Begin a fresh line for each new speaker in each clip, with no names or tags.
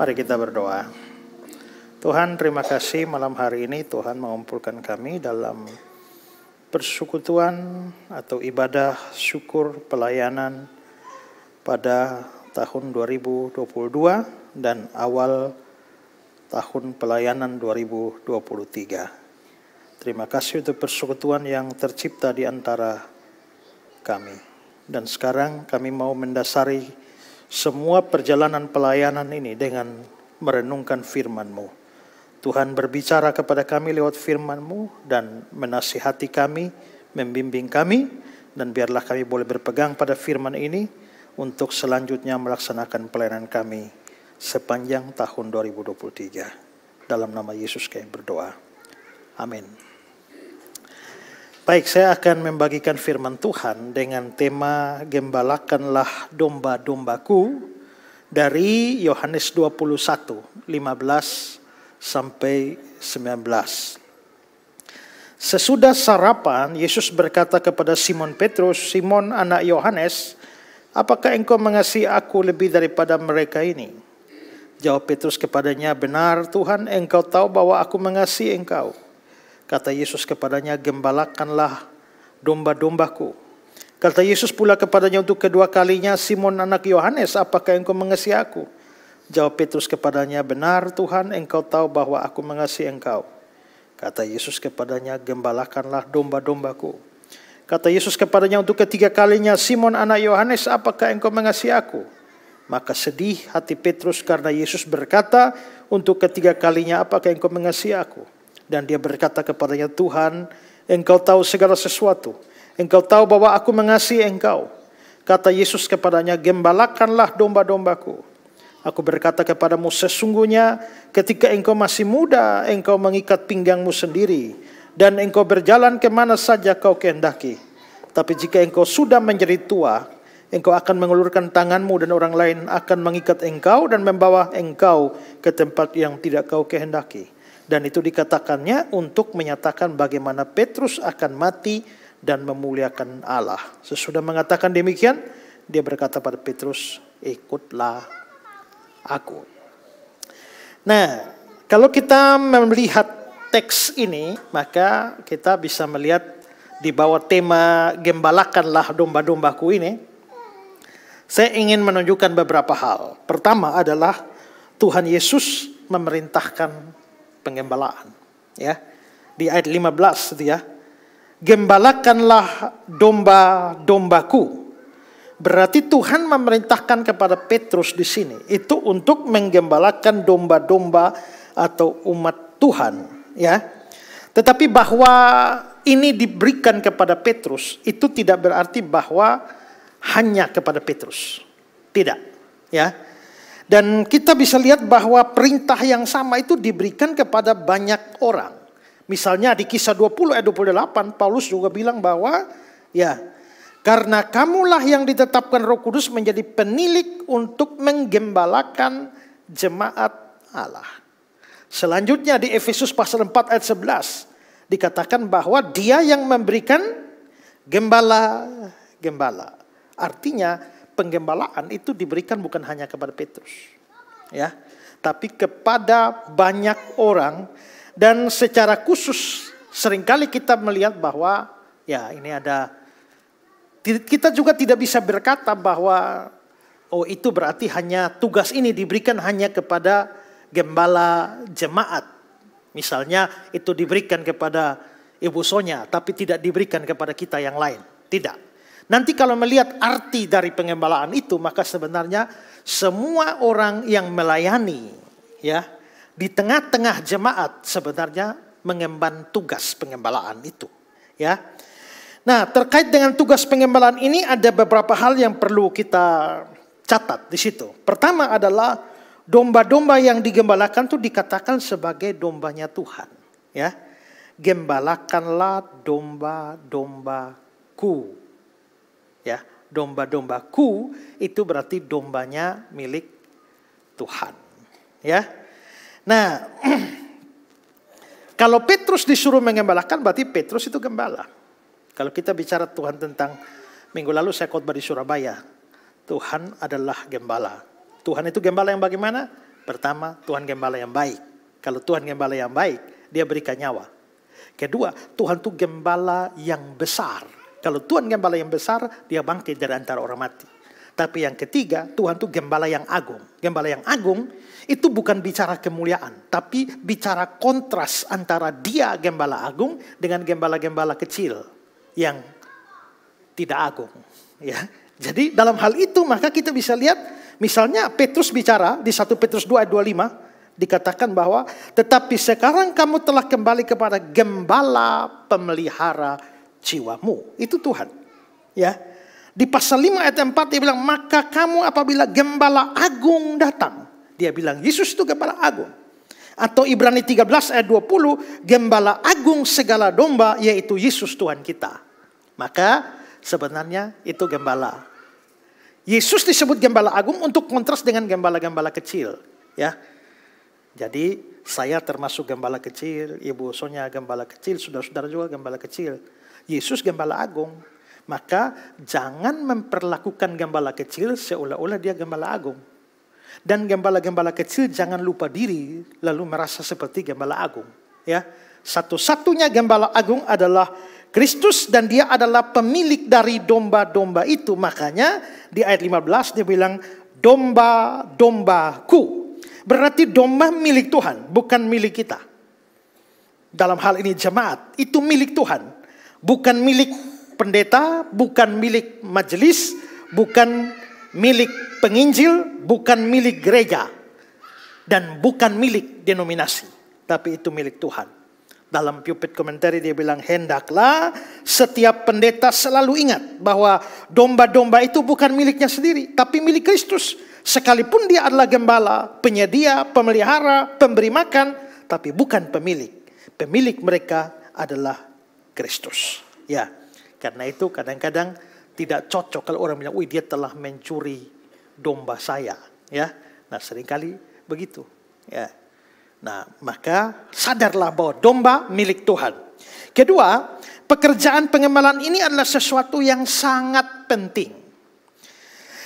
Mari kita berdoa. Tuhan, terima kasih malam hari ini Tuhan mengumpulkan kami dalam persekutuan atau ibadah syukur pelayanan pada tahun 2022 dan awal tahun pelayanan 2023. Terima kasih untuk persekutuan yang tercipta di antara kami. Dan sekarang kami mau mendasari semua perjalanan pelayanan ini dengan merenungkan firman-Mu. Tuhan berbicara kepada kami lewat firman-Mu dan menasihati kami, membimbing kami, dan biarlah kami boleh berpegang pada firman ini untuk selanjutnya melaksanakan pelayanan kami sepanjang tahun 2023. Dalam nama Yesus kami berdoa. Amin. Baik, saya akan membagikan firman Tuhan dengan tema Gembalakanlah domba-dombaku dari Yohanes 21, 15 sampai 19. Sesudah sarapan, Yesus berkata kepada Simon Petrus, Simon anak Yohanes, apakah engkau mengasihi aku lebih daripada mereka ini? Jawab Petrus kepadanya, benar Tuhan engkau tahu bahwa aku mengasihi engkau. Kata Yesus kepadanya, gembalakanlah domba-dombaku. Kata Yesus pula kepadanya untuk kedua kalinya, Simon anak Yohanes, apakah engkau mengasihi aku? Jawab Petrus kepadanya, benar Tuhan engkau tahu bahwa aku mengasihi engkau. Kata Yesus kepadanya, gembalakanlah domba-dombaku. Kata Yesus kepadanya untuk ketiga kalinya, Simon anak Yohanes, apakah engkau mengasihi aku? Maka sedih hati Petrus karena Yesus berkata untuk ketiga kalinya, apakah engkau mengasihi aku? Dan dia berkata kepadanya, Tuhan, engkau tahu segala sesuatu. Engkau tahu bahwa aku mengasihi engkau. Kata Yesus kepadanya, gembalakanlah domba-dombaku. Aku berkata kepadamu, sesungguhnya ketika engkau masih muda, engkau mengikat pinggangmu sendiri. Dan engkau berjalan kemana saja kau kehendaki. Tapi jika engkau sudah menjadi tua, engkau akan mengulurkan tanganmu dan orang lain akan mengikat engkau dan membawa engkau ke tempat yang tidak kau kehendaki. Dan itu dikatakannya untuk menyatakan bagaimana Petrus akan mati dan memuliakan Allah. Sesudah mengatakan demikian, dia berkata pada Petrus, ikutlah aku. Nah, kalau kita melihat teks ini, maka kita bisa melihat di bawah tema gembalakanlah domba-dombaku ini, saya ingin menunjukkan beberapa hal. Pertama adalah Tuhan Yesus memerintahkan penggembalaan ya di ayat 15 itu ya gembalakanlah domba-dombaku berarti Tuhan memerintahkan kepada Petrus di sini itu untuk menggembalakan domba-domba atau umat Tuhan ya tetapi bahwa ini diberikan kepada Petrus itu tidak berarti bahwa hanya kepada Petrus tidak ya dan kita bisa lihat bahwa perintah yang sama itu diberikan kepada banyak orang. Misalnya di kisah 20 ayat 28 Paulus juga bilang bahwa ya karena kamulah yang ditetapkan Roh Kudus menjadi penilik untuk menggembalakan jemaat Allah. Selanjutnya di Efesus pasal 4 ayat 11 dikatakan bahwa dia yang memberikan gembala-gembala. Artinya penggembalaan itu diberikan bukan hanya kepada Petrus. Ya, tapi kepada banyak orang dan secara khusus seringkali kita melihat bahwa ya ini ada kita juga tidak bisa berkata bahwa oh itu berarti hanya tugas ini diberikan hanya kepada gembala jemaat. Misalnya itu diberikan kepada ibu Sonya tapi tidak diberikan kepada kita yang lain. Tidak. Nanti kalau melihat arti dari pengembalaan itu, maka sebenarnya semua orang yang melayani ya di tengah-tengah jemaat sebenarnya mengemban tugas pengembalaan itu, ya. Nah, terkait dengan tugas pengembalaan ini ada beberapa hal yang perlu kita catat di situ. Pertama adalah domba-domba yang digembalakan itu dikatakan sebagai dombanya Tuhan, ya. Gembalakanlah domba-dombaku ya domba-dombaku itu berarti dombanya milik Tuhan ya nah kalau Petrus disuruh mengembalakan berarti Petrus itu gembala kalau kita bicara Tuhan tentang minggu lalu saya khotbah di Surabaya Tuhan adalah gembala Tuhan itu gembala yang bagaimana pertama Tuhan gembala yang baik kalau Tuhan gembala yang baik dia berikan nyawa kedua Tuhan itu gembala yang besar kalau Tuhan gembala yang besar, dia bangkit dari antara orang mati. Tapi yang ketiga, Tuhan itu gembala yang agung. Gembala yang agung itu bukan bicara kemuliaan, tapi bicara kontras antara dia gembala agung dengan gembala-gembala kecil yang tidak agung. Ya, jadi dalam hal itu maka kita bisa lihat misalnya Petrus bicara di 1 Petrus 2 ayat 25 dikatakan bahwa tetapi sekarang kamu telah kembali kepada gembala pemelihara jiwamu. Itu Tuhan. Ya. Di pasal 5 ayat 4 dia bilang, maka kamu apabila gembala agung datang. Dia bilang, Yesus itu gembala agung. Atau Ibrani 13 ayat 20, gembala agung segala domba yaitu Yesus Tuhan kita. Maka sebenarnya itu gembala. Yesus disebut gembala agung untuk kontras dengan gembala-gembala kecil. Ya, Jadi saya termasuk gembala kecil, ibu Sonya gembala kecil, saudara-saudara juga gembala kecil. Yesus gembala agung. Maka jangan memperlakukan gembala kecil seolah-olah dia gembala agung. Dan gembala-gembala kecil jangan lupa diri lalu merasa seperti gembala agung. Ya, satu-satunya gembala agung adalah Kristus dan dia adalah pemilik dari domba-domba itu. Makanya di ayat 15 dia bilang domba-dombaku. Berarti domba milik Tuhan, bukan milik kita. Dalam hal ini jemaat, itu milik Tuhan bukan milik pendeta, bukan milik majelis, bukan milik penginjil, bukan milik gereja, dan bukan milik denominasi, tapi itu milik Tuhan. Dalam pulpit komentari dia bilang hendaklah setiap pendeta selalu ingat bahwa domba-domba itu bukan miliknya sendiri, tapi milik Kristus. Sekalipun dia adalah gembala, penyedia, pemelihara, pemberi makan, tapi bukan pemilik. Pemilik mereka adalah Kristus. Ya, karena itu kadang-kadang tidak cocok kalau orang bilang, "Wih, dia telah mencuri domba saya." Ya. Nah, seringkali begitu. Ya. Nah, maka sadarlah bahwa domba milik Tuhan. Kedua, pekerjaan pengemalan ini adalah sesuatu yang sangat penting.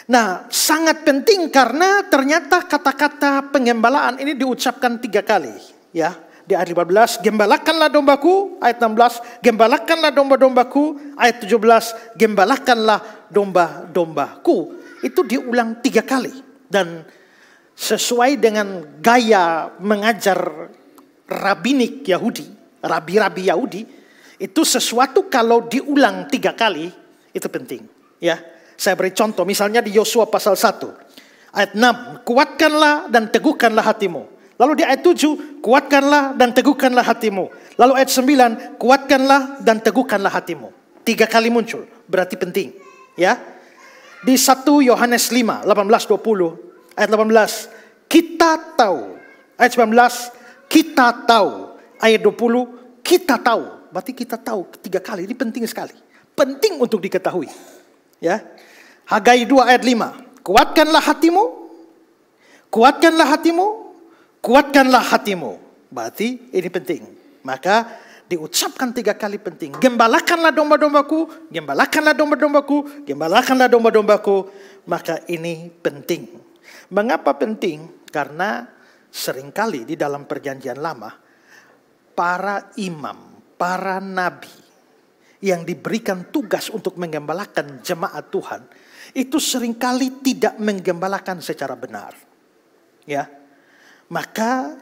Nah, sangat penting karena ternyata kata-kata pengembalaan ini diucapkan tiga kali, ya. Di ayat 15, gembalakanlah dombaku. Ayat 16, gembalakanlah domba-dombaku. Ayat 17, gembalakanlah domba-dombaku. Itu diulang tiga kali. Dan sesuai dengan gaya mengajar rabinik Yahudi, rabi-rabi Yahudi, itu sesuatu kalau diulang tiga kali, itu penting. Ya, Saya beri contoh, misalnya di Yosua pasal 1, ayat 6, kuatkanlah dan teguhkanlah hatimu Lalu di ayat 7, kuatkanlah dan teguhkanlah hatimu. Lalu ayat 9, kuatkanlah dan teguhkanlah hatimu. Tiga kali muncul, berarti penting. Ya. Di 1 Yohanes 5, 18, 20, ayat 18, kita tahu. Ayat 19, kita tahu. Ayat 20, kita tahu. Berarti kita tahu tiga kali, ini penting sekali. Penting untuk diketahui. Ya. Hagai 2 ayat 5, kuatkanlah hatimu. Kuatkanlah hatimu, Kuatkanlah hatimu. Berarti ini penting. Maka diucapkan tiga kali penting. Gembalakanlah domba-dombaku, gembalakanlah domba-dombaku, gembalakanlah domba-dombaku. Maka ini penting. Mengapa penting? Karena seringkali di dalam perjanjian lama, para imam, para nabi yang diberikan tugas untuk menggembalakan jemaat Tuhan, itu seringkali tidak menggembalakan secara benar. Ya, maka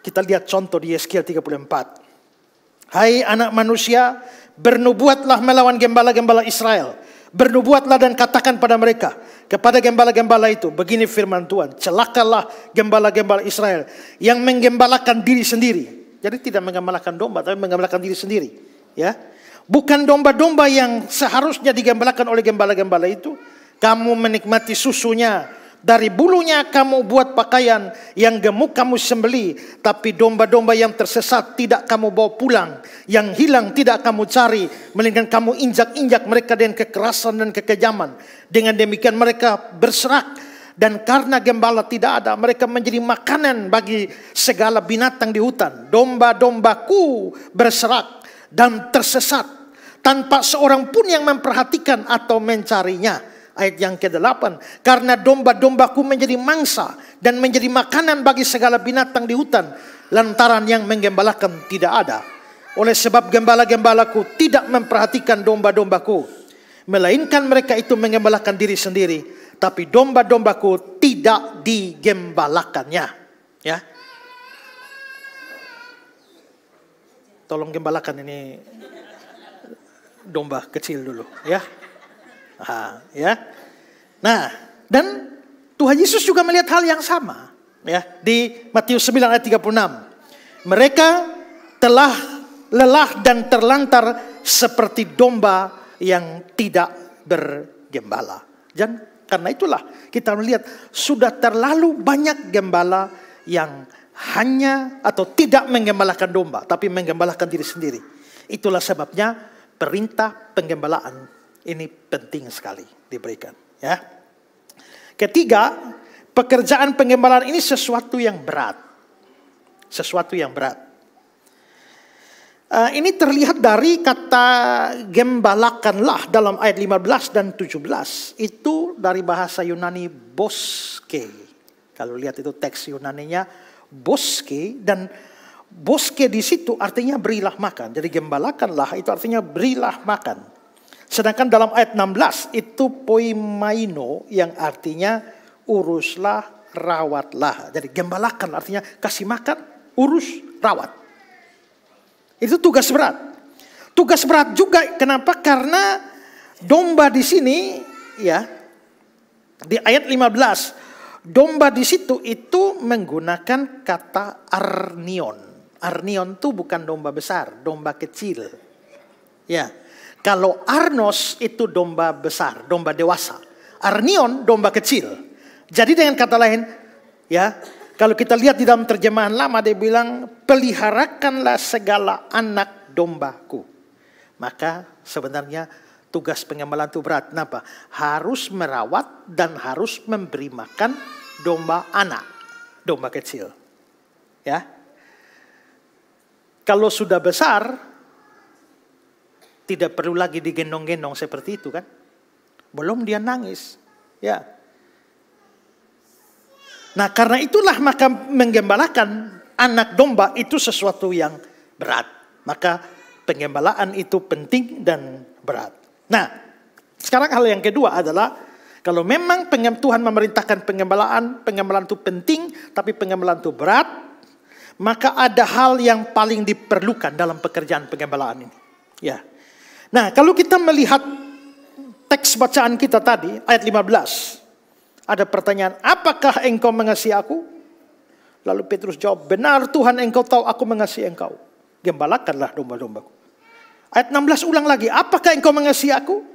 kita lihat contoh di Yeskiel 34. Hai anak manusia, bernubuatlah melawan gembala-gembala Israel. Bernubuatlah dan katakan pada mereka, kepada gembala-gembala itu, begini firman Tuhan, celakalah gembala-gembala Israel yang menggembalakan diri sendiri. Jadi tidak menggembalakan domba, tapi menggembalakan diri sendiri. Ya, Bukan domba-domba yang seharusnya digembalakan oleh gembala-gembala itu. Kamu menikmati susunya, dari bulunya kamu buat pakaian, yang gemuk kamu sembeli, tapi domba-domba yang tersesat tidak kamu bawa pulang, yang hilang tidak kamu cari, melainkan kamu injak-injak mereka dengan kekerasan dan kekejaman. Dengan demikian mereka berserak dan karena gembala tidak ada, mereka menjadi makanan bagi segala binatang di hutan. Domba-dombaku berserak dan tersesat tanpa seorang pun yang memperhatikan atau mencarinya ayat yang ke-8. Karena domba-dombaku menjadi mangsa dan menjadi makanan bagi segala binatang di hutan. Lantaran yang menggembalakan tidak ada. Oleh sebab gembala-gembalaku tidak memperhatikan domba-dombaku. Melainkan mereka itu menggembalakan diri sendiri. Tapi domba-dombaku tidak digembalakannya. Ya. Tolong gembalakan ini domba kecil dulu ya. Nah, ya. Nah, dan Tuhan Yesus juga melihat hal yang sama ya di Matius 9 ayat 36. Mereka telah lelah dan terlantar seperti domba yang tidak bergembala. Dan karena itulah kita melihat sudah terlalu banyak gembala yang hanya atau tidak menggembalakan domba tapi menggembalakan diri sendiri. Itulah sebabnya perintah penggembalaan ini penting sekali diberikan. Ya. Ketiga, pekerjaan pengembalaan ini sesuatu yang berat. Sesuatu yang berat. Uh, ini terlihat dari kata gembalakanlah dalam ayat 15 dan 17. Itu dari bahasa Yunani boske. Kalau lihat itu teks Yunaninya boske dan boske di situ artinya berilah makan. Jadi gembalakanlah itu artinya berilah makan. Sedangkan dalam ayat 16 itu poimaino yang artinya uruslah, rawatlah. Jadi gembalakan artinya kasih makan, urus, rawat. Itu tugas berat. Tugas berat juga kenapa? Karena domba di sini ya di ayat 15 domba di situ itu menggunakan kata arnion. Arnion itu bukan domba besar, domba kecil. Ya. Kalau Arnos itu domba besar, domba dewasa. Arnion domba kecil. Jadi dengan kata lain, ya kalau kita lihat di dalam terjemahan lama dia bilang peliharakanlah segala anak dombaku. Maka sebenarnya tugas pengembalan itu berat. Kenapa? Harus merawat dan harus memberi makan domba anak, domba kecil. Ya. Kalau sudah besar, tidak perlu lagi digendong-gendong seperti itu kan. Belum dia nangis. Ya. Nah karena itulah maka menggembalakan anak domba itu sesuatu yang berat. Maka penggembalaan itu penting dan berat. Nah sekarang hal yang kedua adalah kalau memang Tuhan memerintahkan penggembalaan, penggembalaan itu penting, tapi penggembalaan itu berat, maka ada hal yang paling diperlukan dalam pekerjaan penggembalaan ini. Ya, Nah, kalau kita melihat teks bacaan kita tadi, ayat 15. Ada pertanyaan, apakah engkau mengasihi aku? Lalu Petrus jawab, benar Tuhan engkau tahu aku mengasihi engkau. Gembalakanlah domba-dombaku. Ayat 16 ulang lagi, apakah engkau mengasihi aku?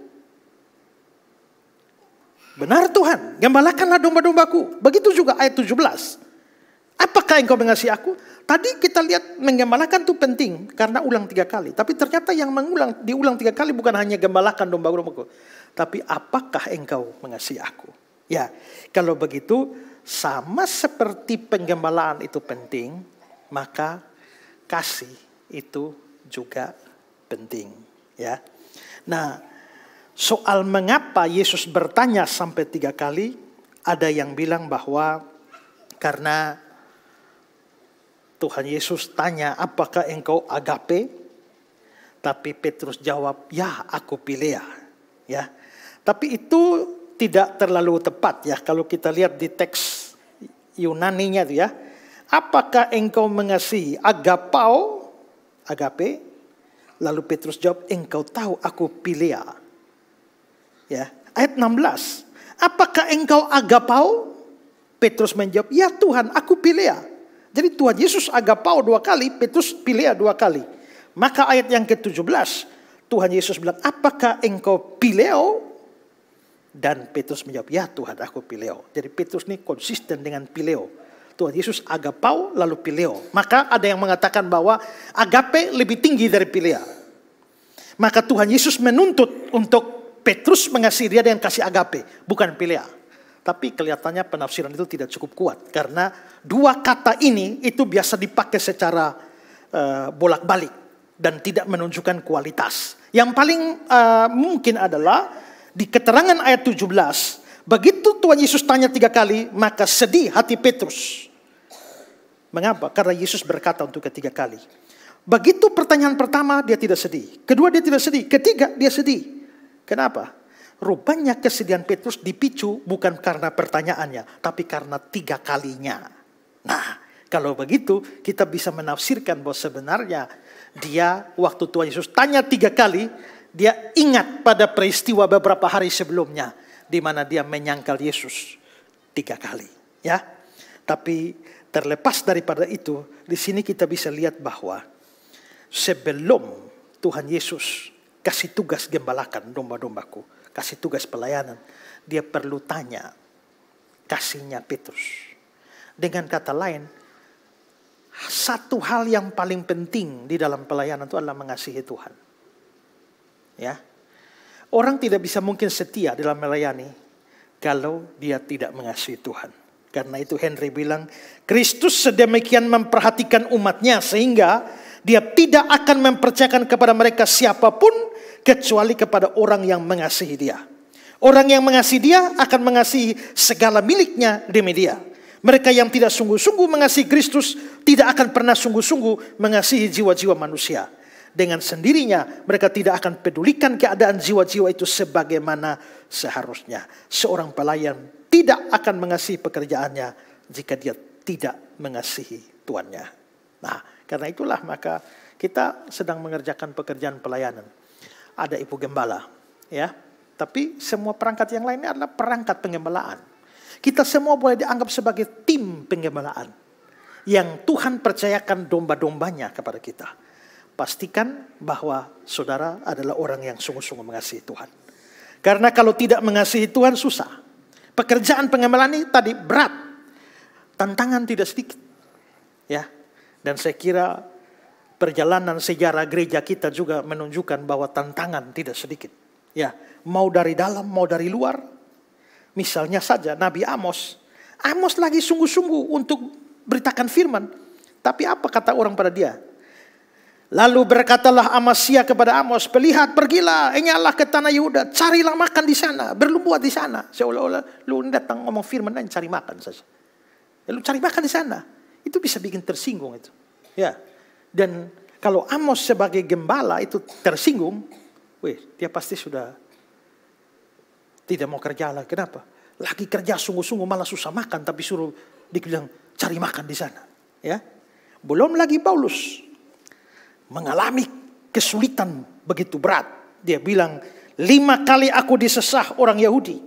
Benar Tuhan, gembalakanlah domba-dombaku. Begitu juga ayat 17. Apakah engkau mengasihi aku? Tadi kita lihat menggembalakan itu penting karena ulang tiga kali. Tapi ternyata yang mengulang diulang tiga kali bukan hanya gembalakan domba-dombaku. Tapi apakah engkau mengasihi aku? Ya, kalau begitu sama seperti penggembalaan itu penting, maka kasih itu juga penting, ya. Nah, soal mengapa Yesus bertanya sampai tiga kali, ada yang bilang bahwa karena Tuhan Yesus tanya, apakah engkau agape? Tapi Petrus jawab, ya aku pilih ya. ya. Tapi itu tidak terlalu tepat ya kalau kita lihat di teks Yunaninya itu ya. Apakah engkau mengasihi agapao, agape? Lalu Petrus jawab, engkau tahu aku pilih Ya, ya. ayat 16. Apakah engkau agapao? Petrus menjawab, ya Tuhan aku pilih. Ya. Jadi Tuhan Yesus agapau dua kali, Petrus pilih ya dua kali. Maka ayat yang ke-17, Tuhan Yesus bilang, apakah engkau pileo? Dan Petrus menjawab, ya Tuhan aku pileo. Jadi Petrus ini konsisten dengan pileo. Tuhan Yesus agapau lalu pileo. Maka ada yang mengatakan bahwa agape lebih tinggi dari pilea. Maka Tuhan Yesus menuntut untuk Petrus mengasihi dia dengan kasih agape, bukan pilea. Tapi kelihatannya penafsiran itu tidak cukup kuat karena dua kata ini itu biasa dipakai secara uh, bolak-balik dan tidak menunjukkan kualitas. Yang paling uh, mungkin adalah di keterangan ayat 17, begitu Tuhan Yesus tanya tiga kali, maka sedih hati Petrus. Mengapa? Karena Yesus berkata untuk ketiga kali. Begitu pertanyaan pertama dia tidak sedih, kedua dia tidak sedih, ketiga dia sedih. Kenapa? Rupanya kesedihan Petrus dipicu bukan karena pertanyaannya, tapi karena tiga kalinya. Nah, kalau begitu kita bisa menafsirkan bahwa sebenarnya dia waktu Tuhan Yesus tanya tiga kali, dia ingat pada peristiwa beberapa hari sebelumnya di mana dia menyangkal Yesus tiga kali, ya. Tapi terlepas daripada itu, di sini kita bisa lihat bahwa sebelum Tuhan Yesus kasih tugas gembalakan domba-dombaku, kasih tugas pelayanan, dia perlu tanya kasihnya Petrus. Dengan kata lain, satu hal yang paling penting di dalam pelayanan itu adalah mengasihi Tuhan. Ya. Orang tidak bisa mungkin setia dalam melayani kalau dia tidak mengasihi Tuhan. Karena itu Henry bilang, Kristus sedemikian memperhatikan umatnya sehingga dia tidak akan mempercayakan kepada mereka siapapun kecuali kepada orang yang mengasihi dia. Orang yang mengasihi dia akan mengasihi segala miliknya demi dia. Mereka yang tidak sungguh-sungguh mengasihi Kristus tidak akan pernah sungguh-sungguh mengasihi jiwa-jiwa manusia. Dengan sendirinya mereka tidak akan pedulikan keadaan jiwa-jiwa itu sebagaimana seharusnya. Seorang pelayan tidak akan mengasihi pekerjaannya jika dia tidak mengasihi tuannya. Nah, karena itulah maka kita sedang mengerjakan pekerjaan pelayanan ada ibu gembala, ya. Tapi semua perangkat yang lainnya adalah perangkat penggembalaan. Kita semua boleh dianggap sebagai tim penggembalaan yang Tuhan percayakan domba-dombanya kepada kita. Pastikan bahwa saudara adalah orang yang sungguh-sungguh mengasihi Tuhan. Karena kalau tidak mengasihi Tuhan susah. Pekerjaan penggembalaan ini tadi berat. Tantangan tidak sedikit. Ya. Dan saya kira perjalanan sejarah gereja kita juga menunjukkan bahwa tantangan tidak sedikit. Ya, mau dari dalam, mau dari luar. Misalnya saja Nabi Amos. Amos lagi sungguh-sungguh untuk beritakan firman. Tapi apa kata orang pada dia? Lalu berkatalah Amasya kepada Amos, "Pelihat, pergilah, enyalah ke tanah Yehuda, carilah makan di sana, berlumbuat di sana." Seolah-olah lu datang ngomong firman dan cari makan saja. Ya, lu cari makan di sana. Itu bisa bikin tersinggung itu. Ya. Dan kalau Amos sebagai gembala itu tersinggung, weh, dia pasti sudah tidak mau kerja lah. Kenapa? Lagi kerja sungguh-sungguh malah susah makan tapi suruh dibilang cari makan di sana, ya. Belum lagi Paulus mengalami kesulitan begitu berat. Dia bilang, lima kali aku disesah orang Yahudi.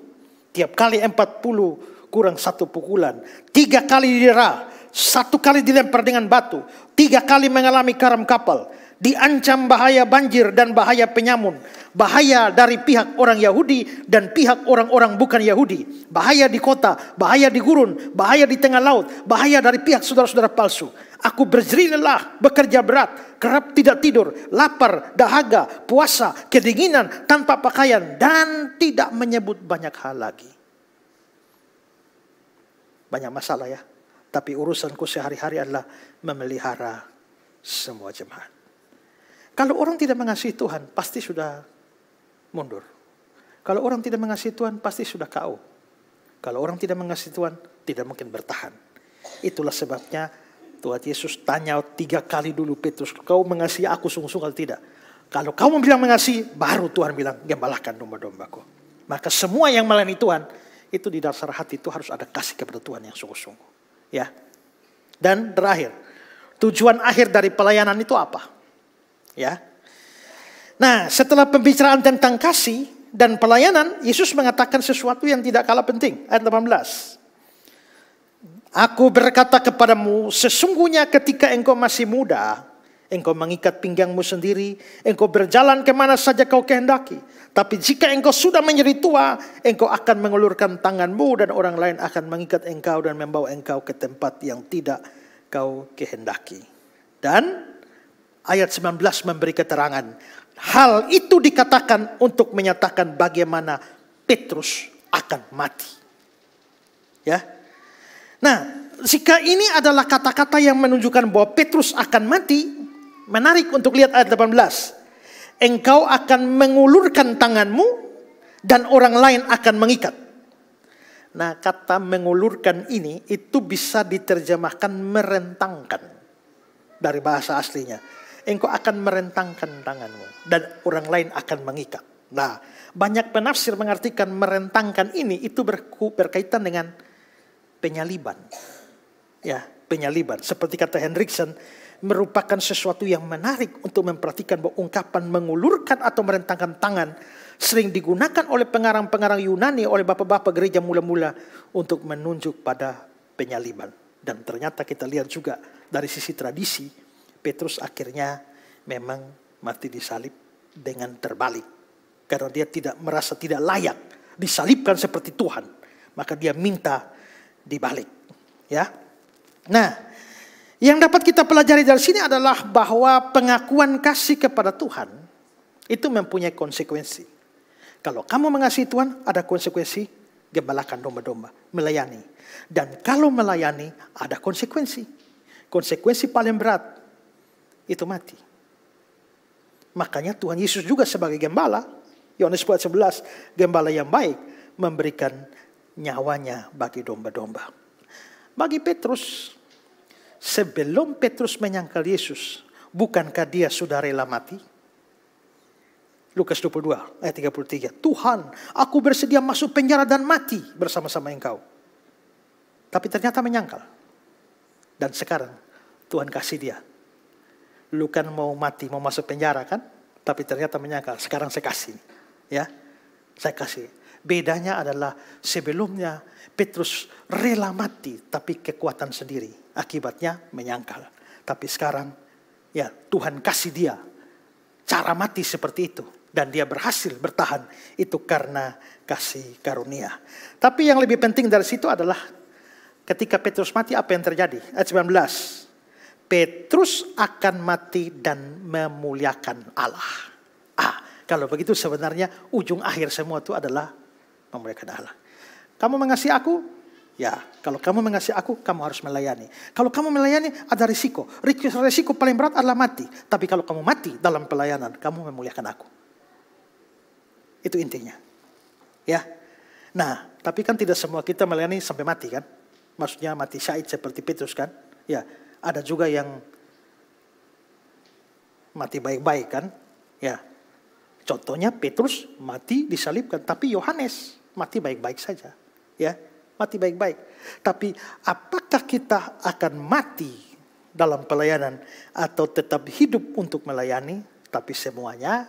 Tiap kali empat puluh kurang satu pukulan. Tiga kali dirah, satu kali dilempar dengan batu, tiga kali mengalami karam kapal, diancam bahaya banjir dan bahaya penyamun, bahaya dari pihak orang Yahudi dan pihak orang-orang bukan Yahudi, bahaya di kota, bahaya di gurun, bahaya di tengah laut, bahaya dari pihak saudara-saudara palsu. Aku berjeri lelah, bekerja berat, kerap tidak tidur, lapar, dahaga, puasa, kedinginan, tanpa pakaian, dan tidak menyebut banyak hal lagi. Banyak masalah ya tapi urusanku sehari-hari adalah memelihara semua jemaat. Kalau orang tidak mengasihi Tuhan, pasti sudah mundur. Kalau orang tidak mengasihi Tuhan, pasti sudah kau. Kalau orang tidak mengasihi Tuhan, tidak mungkin bertahan. Itulah sebabnya Tuhan Yesus tanya tiga kali dulu Petrus, kau mengasihi aku sungguh-sungguh atau tidak? Kalau kau bilang mengasihi, baru Tuhan bilang, gembalakan domba-dombaku. Maka semua yang melayani Tuhan, itu di dasar hati itu harus ada kasih kepada Tuhan yang sungguh-sungguh. Ya. Dan terakhir, tujuan akhir dari pelayanan itu apa? Ya. Nah, setelah pembicaraan tentang kasih dan pelayanan, Yesus mengatakan sesuatu yang tidak kalah penting. Ayat 18. Aku berkata kepadamu, sesungguhnya ketika engkau masih muda, Engkau mengikat pinggangmu sendiri. Engkau berjalan kemana saja kau kehendaki. Tapi jika engkau sudah menjadi tua, engkau akan mengulurkan tanganmu dan orang lain akan mengikat engkau dan membawa engkau ke tempat yang tidak kau kehendaki. Dan ayat 19 memberi keterangan. Hal itu dikatakan untuk menyatakan bagaimana Petrus akan mati. Ya. Nah, jika ini adalah kata-kata yang menunjukkan bahwa Petrus akan mati, Menarik untuk lihat ayat 18. Engkau akan mengulurkan tanganmu dan orang lain akan mengikat. Nah kata mengulurkan ini itu bisa diterjemahkan merentangkan dari bahasa aslinya. Engkau akan merentangkan tanganmu dan orang lain akan mengikat. Nah banyak penafsir mengartikan merentangkan ini itu berkaitan dengan penyaliban. Ya, penyaliban. Seperti kata Hendrickson, merupakan sesuatu yang menarik untuk memperhatikan bahwa ungkapan mengulurkan atau merentangkan tangan sering digunakan oleh pengarang-pengarang Yunani oleh bapak-bapak gereja mula-mula untuk menunjuk pada penyaliban. Dan ternyata kita lihat juga dari sisi tradisi, Petrus akhirnya memang mati disalib dengan terbalik. Karena dia tidak merasa tidak layak disalibkan seperti Tuhan. Maka dia minta dibalik. Ya, Nah, yang dapat kita pelajari dari sini adalah bahwa pengakuan kasih kepada Tuhan itu mempunyai konsekuensi. Kalau kamu mengasihi Tuhan, ada konsekuensi gembalakan domba-domba, melayani. Dan kalau melayani, ada konsekuensi. Konsekuensi paling berat itu mati. Makanya Tuhan Yesus juga sebagai gembala, Yohanes 11, gembala yang baik memberikan nyawanya bagi domba-domba. Bagi Petrus, sebelum Petrus menyangkal Yesus, bukankah dia sudah rela mati? Lukas 22 ayat 33. Tuhan, aku bersedia masuk penjara dan mati bersama-sama engkau. Tapi ternyata menyangkal. Dan sekarang Tuhan kasih dia. Lu kan mau mati, mau masuk penjara kan? Tapi ternyata menyangkal. Sekarang saya kasih. Ya, saya kasih. Bedanya adalah sebelumnya Petrus rela mati tapi kekuatan sendiri. Akibatnya menyangkal. Tapi sekarang ya Tuhan kasih dia cara mati seperti itu dan dia berhasil bertahan itu karena kasih karunia. Tapi yang lebih penting dari situ adalah ketika Petrus mati apa yang terjadi? Ayat 19. Petrus akan mati dan memuliakan Allah. Ah, kalau begitu sebenarnya ujung akhir semua itu adalah memuliakan Allah. Kamu mengasihi aku, Ya, kalau kamu mengasihi aku, kamu harus melayani. Kalau kamu melayani, ada risiko. Risiko paling berat adalah mati. Tapi kalau kamu mati dalam pelayanan, kamu memuliakan aku. Itu intinya. Ya. Nah, tapi kan tidak semua kita melayani sampai mati kan? Maksudnya mati syahid seperti Petrus kan? Ya, ada juga yang mati baik-baik kan? Ya. Contohnya Petrus mati disalibkan, tapi Yohanes mati baik-baik saja. Ya, mati baik-baik. Tapi apakah kita akan mati dalam pelayanan atau tetap hidup untuk melayani? Tapi semuanya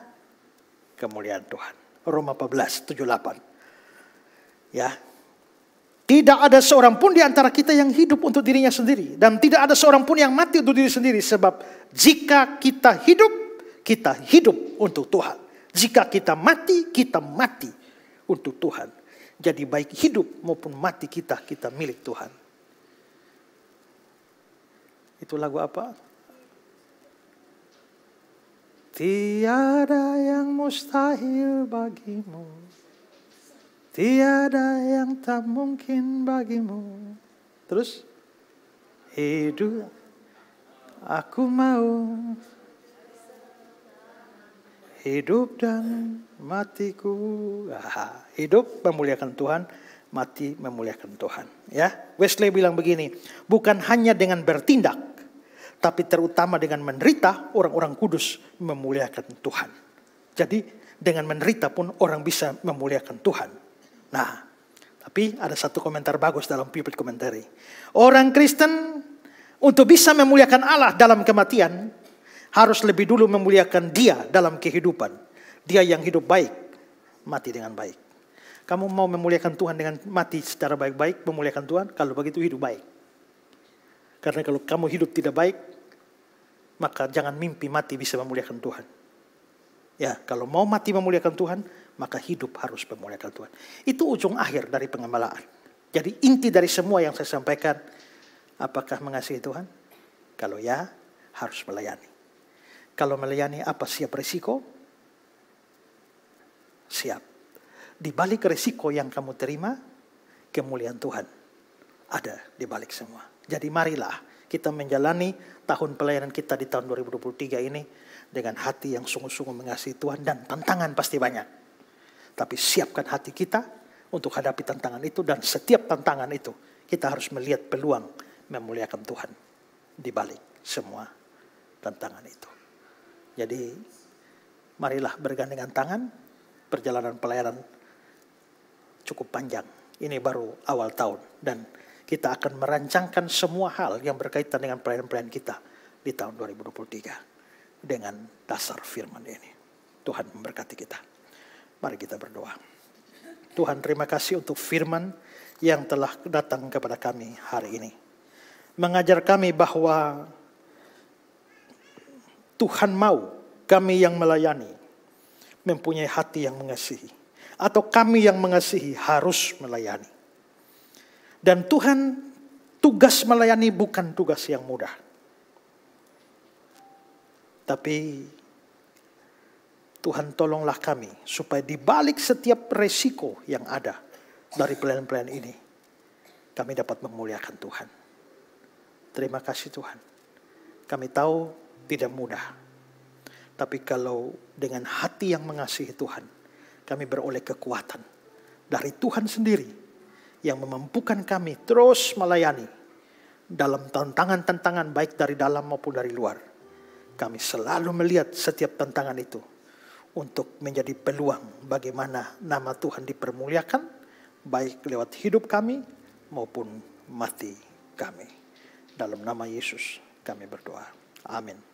kemuliaan Tuhan. Roma 14, 78. Ya, tidak ada seorang pun di antara kita yang hidup untuk dirinya sendiri. Dan tidak ada seorang pun yang mati untuk diri sendiri. Sebab jika kita hidup, kita hidup untuk Tuhan. Jika kita mati, kita mati untuk Tuhan. Jadi baik hidup maupun mati kita, kita milik Tuhan. Itu lagu apa? Tiada yang mustahil bagimu. Tiada yang tak mungkin bagimu. Terus, hidup aku mau hidup dan matiku. Aha, hidup memuliakan Tuhan, mati memuliakan Tuhan. Ya, Wesley bilang begini, bukan hanya dengan bertindak, tapi terutama dengan menderita orang-orang kudus memuliakan Tuhan. Jadi dengan menderita pun orang bisa memuliakan Tuhan. Nah, tapi ada satu komentar bagus dalam Pulpit Commentary. Orang Kristen untuk bisa memuliakan Allah dalam kematian, harus lebih dulu memuliakan dia dalam kehidupan. Dia yang hidup baik, mati dengan baik. Kamu mau memuliakan Tuhan dengan mati secara baik-baik, memuliakan Tuhan, kalau begitu hidup baik. Karena kalau kamu hidup tidak baik, maka jangan mimpi mati bisa memuliakan Tuhan. Ya, kalau mau mati memuliakan Tuhan, maka hidup harus memuliakan Tuhan. Itu ujung akhir dari pengembalaan. Jadi inti dari semua yang saya sampaikan, apakah mengasihi Tuhan? Kalau ya, harus melayani. Kalau melayani apa siap resiko? Siap. Di balik resiko yang kamu terima, kemuliaan Tuhan ada di balik semua. Jadi marilah kita menjalani tahun pelayanan kita di tahun 2023 ini dengan hati yang sungguh-sungguh mengasihi Tuhan dan tantangan pasti banyak. Tapi siapkan hati kita untuk hadapi tantangan itu dan setiap tantangan itu kita harus melihat peluang memuliakan Tuhan di balik semua tantangan itu. Jadi marilah bergandengan tangan, perjalanan pelayanan cukup panjang. Ini baru awal tahun dan kita akan merancangkan semua hal yang berkaitan dengan pelayanan-pelayanan kita di tahun 2023 dengan dasar firman ini. Tuhan memberkati kita. Mari kita berdoa. Tuhan terima kasih untuk firman yang telah datang kepada kami hari ini. Mengajar kami bahwa Tuhan mau kami yang melayani mempunyai hati yang mengasihi. Atau kami yang mengasihi harus melayani. Dan Tuhan tugas melayani bukan tugas yang mudah. Tapi Tuhan tolonglah kami supaya dibalik setiap resiko yang ada dari pelayan-pelayan ini kami dapat memuliakan Tuhan. Terima kasih Tuhan. Kami tahu tidak mudah. Tapi kalau dengan hati yang mengasihi Tuhan, kami beroleh kekuatan dari Tuhan sendiri yang memampukan kami terus melayani dalam tantangan-tantangan baik dari dalam maupun dari luar. Kami selalu melihat setiap tantangan itu untuk menjadi peluang bagaimana nama Tuhan dipermuliakan baik lewat hidup kami maupun mati kami. Dalam nama Yesus kami berdoa. Amin.